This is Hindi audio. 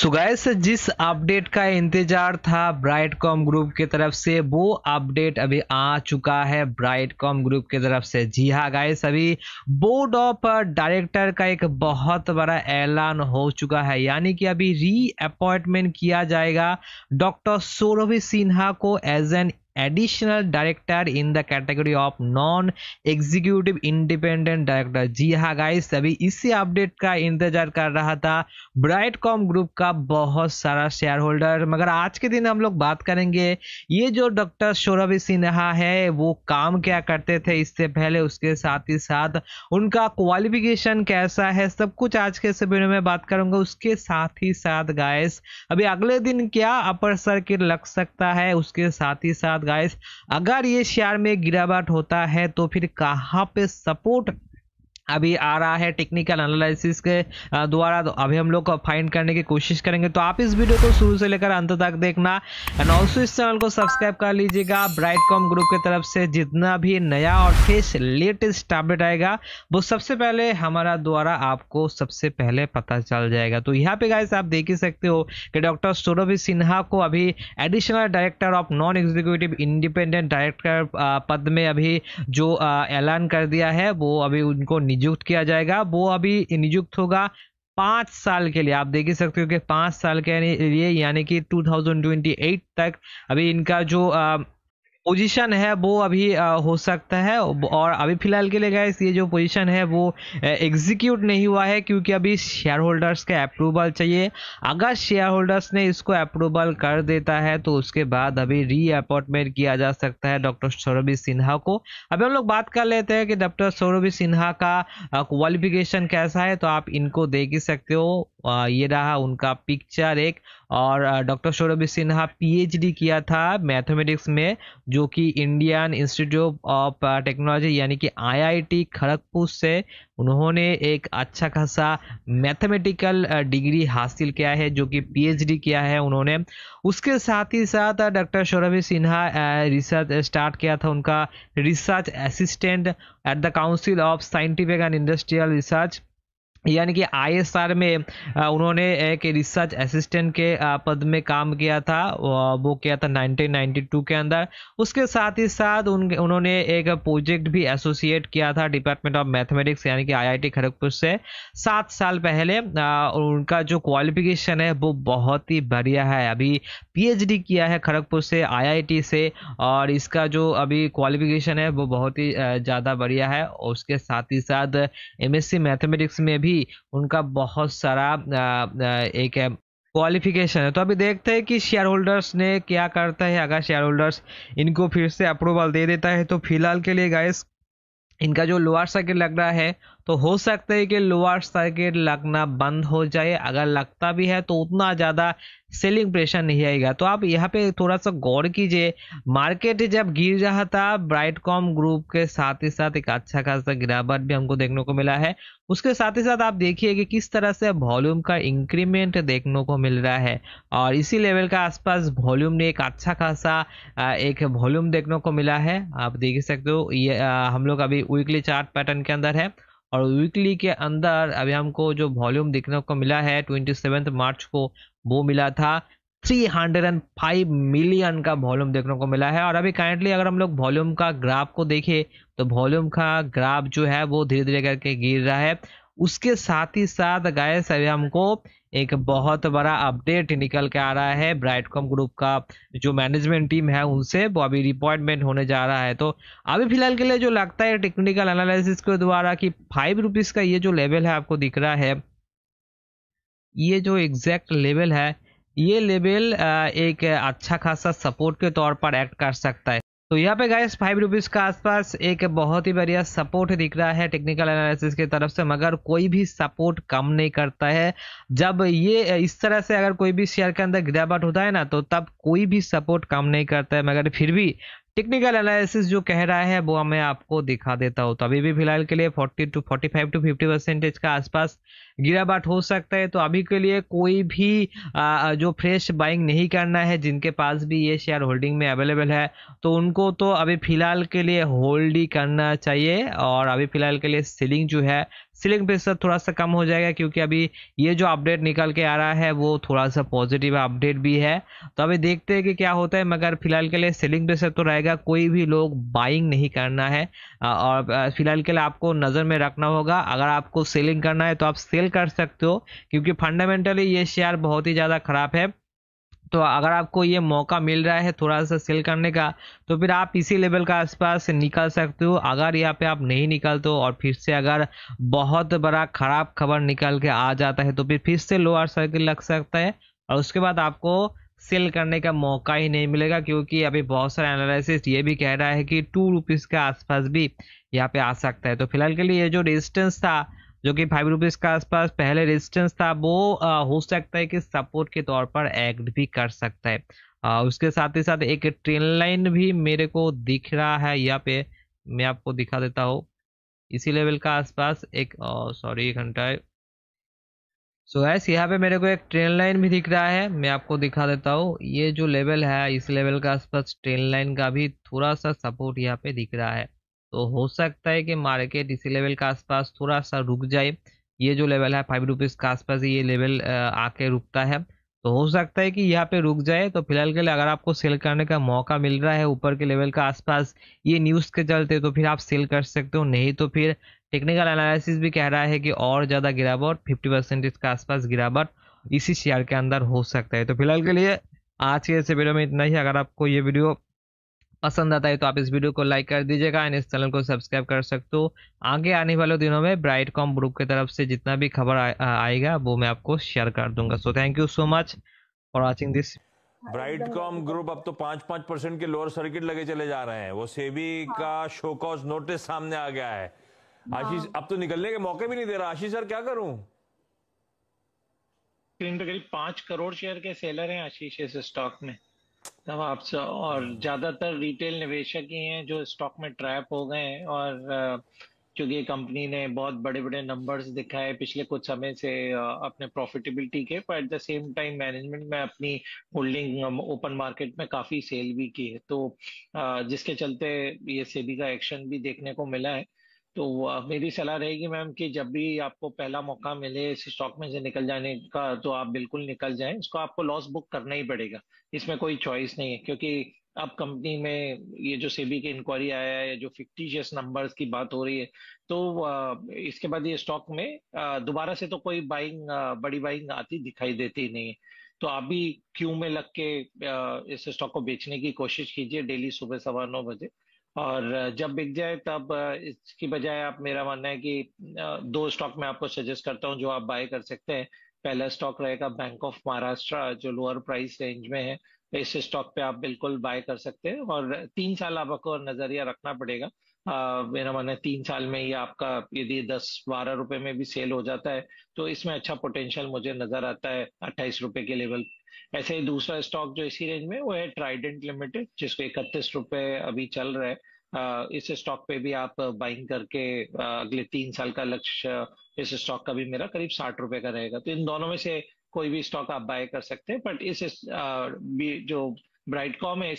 सो गैस जिस अपडेट का इंतजार था ब्राइटकॉम ग्रुप की तरफ से वो अपडेट अभी आ चुका है ब्राइटकॉम ग्रुप की तरफ से जी हाँ गैस अभी बोर्ड ऑफ डायरेक्टर का एक बहुत बड़ा ऐलान हो चुका है यानी कि अभी री अपॉइंटमेंट किया जाएगा डॉक्टर सौरभ सिन्हा को as an additional director in the category of non executive independent director जी हाँ गाइस सभी इसी अपडेट का इंतजार कर रहा था ब्राइट कॉम ग्रुप का बहुत सारा शेयर होल्डर मगर आज के दिन हम लोग बात करेंगे ये जो डॉक्टर सौरभ सिन्हा है वो काम क्या करते थे इससे पहले उसके साथ ही साथ उनका क्वालिफिकेशन कैसा है सब कुछ आज के इस में बात करूंगा उसके साथ ही साथ गाइस अभी अगले दिन क्या अपर सर्किट लग सकता है उसके साथ ही साथ साथ गाइस अगर ये शेयर में गिरावट होता है तो फिर कहाँ पे सपोर्ट अभी आ रहा है टेक्निकल एनालिसिस के द्वारा तो अभी हम लोग फाइंड करने की कोशिश करेंगे तो आप इस वीडियो को शुरू से लेकर अंत तक देखना एंड ऑल्सो इस चैनल को सब्सक्राइब कर लीजिएगा ब्राइट कॉम ग्रुप की तरफ से जितना भी नया और फेस्ट लेटेस्ट अपडेट आएगा वो सबसे पहले हमारा द्वारा आपको सबसे पहले पता चल जाएगा तो यहाँ पे गाइस आप देख ही सकते हो कि डॉक्टर सौरभ सिन्हा को अभी additional director of non executive independent director पद में अभी जो ऐलान कर दिया है वो अभी उनको नियुक्त किया जाएगा वो अभी नियुक्त होगा पाँच साल के लिए आप देख ही सकते हो कि पाँच साल के लिए यानी कि 2028 तक अभी इनका जो पोजीशन है वो अभी आ, हो सकता है और अभी फिलहाल के लिए गैस ये जो पोजीशन है वो एग्जीक्यूट नहीं हुआ है क्योंकि अभी शेयर होल्डर्स का अप्रूवल चाहिए अगर शेयर होल्डर्स ने इसको अप्रूवल कर देता है तो उसके बाद अभी री अपॉइंटमेंट किया जा सकता है डॉक्टर सौरभी सिन्हा को अभी हम लोग बात कर लेते हैं कि डॉक्टर सौरभी सिन्हा का क्वालिफिकेशन कैसा है तो आप इनको देख ही सकते हो ये रहा उनका पिक्चर एक और डॉक्टर सौरभ सिन्हा पीएचडी किया था मैथमेटिक्स में जो कि इंडियन इंस्टीट्यूट ऑफ टेक्नोलॉजी यानी कि आईआईटी खड़गपुर से उन्होंने एक अच्छा खासा मैथमेटिकल डिग्री हासिल किया है जो कि पीएचडी किया है उन्होंने उसके साथ ही साथ doctor Saurabh Sinha research start किया था उनका research assistant at the council of scientific and industrial research यानी कि आई में उन्होंने एक रिसर्च असिस्टेंट के पद में काम किया था वो किया था 1992 के अंदर उसके साथ ही साथ उन उन्होंने एक प्रोजेक्ट भी एसोसिएट किया था डिपार्टमेंट ऑफ मैथमेटिक्स यानी कि आईआईटी खड़गपुर से सात साल पहले उनका जो क्वालिफिकेशन है वो बहुत ही बढ़िया है अभी पीएचडी किया है खड़गपुर से आई से और इसका जो अभी क्वालिफिकेशन है वो बहुत ही ज़्यादा बढ़िया है उसके साथ ही साथ एम मैथमेटिक्स में भी भी उनका बहुत सारा एक क्वालिफिकेशन है तो अभी देखते हैं कि शेयर होल्डर्स ने क्या करता है अगर शेयर होल्डर्स इनको फिर से अप्रूवल दे देता है तो फिलहाल के लिए गाइस इनका जो लोअर सर्किट लग रहा है तो हो सकता है कि लोअर सर्किट लगना बंद हो जाए अगर लगता भी है तो उतना ज़्यादा सेलिंग प्रेशर नहीं आएगा तो आप यहाँ पे थोड़ा सा गौर कीजिए मार्केट जब गिर रहा था ब्राइट कॉम ग्रुप के साथ ही साथ एक अच्छा खासा गिरावट भी हमको देखने को मिला है उसके साथ ही साथ आप देखिए कि किस तरह से वॉल्यूम का इंक्रीमेंट देखने को मिल रहा है और इसी लेवल का आसपास वॉल्यूम ने एक अच्छा खासा एक वॉल्यूम देखने को मिला है आप देख सकते हो ये हम लोग अभी वीकली चार्ट पैटर्न के अंदर है और वीकली के अंदर अभी हमको जो वॉल्यूम देखने को मिला है ट्वेंटी सेवेंथ मार्च को वो मिला था 305 मिलियन का वॉल्यूम देखने को मिला है और अभी काइंडली अगर हम लोग वॉल्यूम का ग्राफ को देखें तो वॉल्यूम का ग्राफ जो है वो धीरे धीरे करके गिर रहा है उसके साथ ही साथ गाय सभी हमको एक बहुत बड़ा अपडेट निकल के आ रहा है ब्राइटकॉम ग्रुप का जो मैनेजमेंट टीम है उनसे वो अभी रिपॉइंटमेंट होने जा रहा है तो अभी फिलहाल के लिए जो लगता है टेक्निकल एनालिसिस के द्वारा कि फाइव रुपीज़ का ये जो लेवल है आपको दिख रहा है ये जो एग्जैक्ट लेवल है ये लेवल एक अच्छा खासा सपोर्ट के तौर पर एक्ट कर सकता है तो यहाँ पे गाइस फाइव रुपीज़ का आसपास एक बहुत ही बढ़िया सपोर्ट दिख रहा है टेक्निकल एनालिसिस की तरफ से मगर कोई भी सपोर्ट कम नहीं करता है जब ये इस तरह से अगर कोई भी शेयर के अंदर गिरावट होता है ना तो तब कोई भी सपोर्ट कम नहीं करता है मगर फिर भी टेक्निकल एनालिसिस जो कह रहा है वो मैं आपको दिखा देता हूँ तो अभी भी फिलहाल के लिए 40 टू 45 टू 50 परसेंटेज का आसपास गिरावट हो सकता है तो अभी के लिए कोई भी जो फ्रेश बाइंग नहीं करना है जिनके पास भी ये शेयर होल्डिंग में अवेलेबल है तो उनको तो अभी फिलहाल के लिए होल्ड ही करना चाहिए और अभी फिलहाल के लिए सेलिंग जो है सीलिंग प्रेशर थोड़ा सा कम हो जाएगा क्योंकि अभी ये जो अपडेट निकल के आ रहा है वो थोड़ा सा पॉजिटिव अपडेट भी है तो अभी देखते हैं कि क्या होता है मगर फिलहाल के लिए सेलिंग प्रेशर तो रहेगा कोई भी लोग बाइंग नहीं करना है और फिलहाल के लिए आपको नज़र में रखना होगा अगर आपको सेलिंग करना है तो आप सेल कर सकते हो क्योंकि फंडामेंटली ये शेयर बहुत ही ज़्यादा ख़राब है तो अगर आपको ये मौका मिल रहा है थोड़ा सा सेल करने का तो फिर आप इसी लेवल का आसपास निकल सकते हो अगर यहाँ पे आप नहीं निकलते हो और फिर से अगर बहुत बड़ा ख़राब खबर निकल के आ जाता है तो फिर फिर से लोअर सर्किल लग सकता है और उसके बाद आपको सेल करने का मौका ही नहीं मिलेगा क्योंकि अभी बहुत सारे एनालिसिस ये भी कह रहा है कि टू रुपीज़ के आसपास भी यहाँ पे आ सकता है तो फिलहाल के लिए ये जो रेजिस्टेंस था जो कि फाइव रुपीज के आसपास पहले रेजिस्टेंस था वो आ, हो सकता है कि सपोर्ट के तौर पर एक्ट भी कर सकता है आ, उसके साथ ही साथ एक ट्रेन लाइन भी मेरे को दिख रहा है यहाँ पे मैं आपको दिखा देता हूँ इसी लेवल का आसपास एक सॉरी एक घंटा सो so गैस यहाँ पे मेरे को एक ट्रेन लाइन भी दिख रहा है मैं आपको दिखा देता हूँ ये जो लेवल है इस लेवल का आसपास ट्रेन लाइन का भी थोड़ा सा सपोर्ट यहाँ पे दिख रहा है तो हो सकता है कि मार्केट इसी लेवल के आसपास थोड़ा सा रुक जाए ये जो लेवल है फाइव रुपीज़ के आसपास ये लेवल आके रुकता है तो हो सकता है कि यहाँ पे रुक जाए तो फिलहाल के लिए अगर आपको सेल करने का मौका मिल रहा है ऊपर के लेवल के आसपास ये न्यूज़ के चलते तो फिर आप सेल कर सकते हो नहीं तो फिर टेक्निकल एनालिसिस भी कह रहा है कि और ज़्यादा गिरावट फिफ्टी परसेंटेज के आसपास गिरावट इसी शेयर के अंदर हो सकता है तो फिलहाल के लिए आज के ऐसे वीडियो में इतना ही अगर आपको ये वीडियो पसंद आता है तो आप इस वीडियो को लाइक कर दीजिएगा एंड इस चैनल को सब्सक्राइब कर सकते हो आगे आने वाले दिनों में ब्राइट कॉम ग्रुप की तरफ से जितना भी खबर आएगा वो मैं आपको शेयर कर दूंगा so thank you so much for watching this Brightcom Group अब तो पांच पांच परसेंट के लोअर सर्किट लगे चले जा रहे हैं वो सेबी हाँ। का शोकॉज नोटिस सामने आ गया है हाँ। आशीष अब तो निकलने के मौके भी नहीं दे रहा आशीष सर क्या करूं करीब पांच करोड़ शेयर के सेलर हैं आशीष इस स्टॉक में तमाम आप और ज्यादातर रिटेल निवेशक ही हैं जो स्टॉक में ट्रैप हो गए हैं और चूंकि कंपनी ने बहुत बड़े बड़े नंबर्स दिखाए पिछले कुछ समय से अपने प्रॉफिटेबिलिटी के पर at the same time management में अपनी होल्डिंग ओपन मार्केट में काफी सेल भी की है तो जिसके चलते ये सेबी का एक्शन भी देखने को मिला है तो मेरी सलाह रहेगी मैम कि जब भी आपको पहला मौका मिले इस स्टॉक में से निकल जाने का तो आप बिल्कुल निकल जाएं इसको आपको लॉस बुक करना ही पड़ेगा इसमें कोई चॉइस नहीं है क्योंकि अब कंपनी में ये जो सेबी की इंक्वायरी आया है या जो फिक्टिशियस नंबर्स की बात हो रही है तो इसके बाद ये स्टॉक में दोबारा से तो कोई बाइंग बड़ी बाइंग आती दिखाई देती नहीं है तो आप भी क्यू में लग के इस स्टॉक को बेचने की कोशिश कीजिए डेली सुबह सवा नौ बजे और जब बिक जाए तब इसकी बजाय आप मेरा मानना है कि दो स्टॉक मैं आपको सजेस्ट करता हूँ जो आप बाय कर सकते हैं पहला स्टॉक रहेगा बैंक ऑफ महाराष्ट्र जो लोअर प्राइस रेंज में है इस स्टॉक पे आप बिल्कुल बाय कर सकते हैं और तीन साल आपको नजरिया रखना पड़ेगा आ, मेरा मानना है तीन साल में ये आपका यदि दस बारह रुपए में भी सेल हो जाता है तो इसमें अच्छा पोटेंशियल मुझे नजर आता है अट्ठाईस रुपए के लेवल ऐसे ही दूसरा स्टॉक जो इसी रेंज में वो है ट्राइडेंट लिमिटेड जिसको इकतीस रुपए अभी चल रहा है इस स्टॉक पे भी आप बाइंग करके अगले तीन साल का लक्ष्य इस स्टॉक का भी मेरा करीब साठ रुपए का रहेगा तो इन दोनों में से कोई भी स्टॉक आप बाय कर सकते हैं बट इस, इस भी जो ब्राइट कॉम है